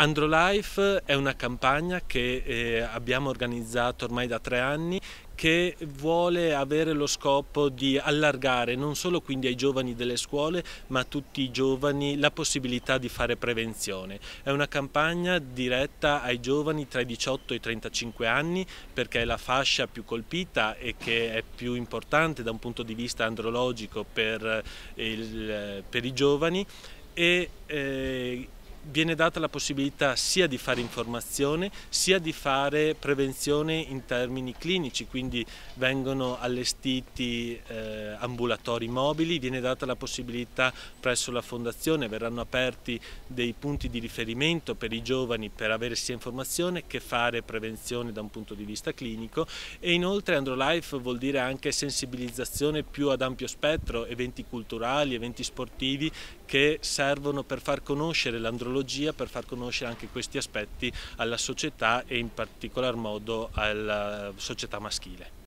AndroLife è una campagna che eh, abbiamo organizzato ormai da tre anni che vuole avere lo scopo di allargare non solo quindi ai giovani delle scuole ma a tutti i giovani la possibilità di fare prevenzione. È una campagna diretta ai giovani tra i 18 e i 35 anni perché è la fascia più colpita e che è più importante da un punto di vista andrologico per, eh, il, per i giovani e eh, viene data la possibilità sia di fare informazione sia di fare prevenzione in termini clinici, quindi vengono allestiti eh, ambulatori mobili, viene data la possibilità presso la fondazione, verranno aperti dei punti di riferimento per i giovani per avere sia informazione che fare prevenzione da un punto di vista clinico e inoltre AndroLife vuol dire anche sensibilizzazione più ad ampio spettro, eventi culturali, eventi sportivi che servono per far conoscere l'andrologia, per far conoscere anche questi aspetti alla società e in particolar modo alla società maschile.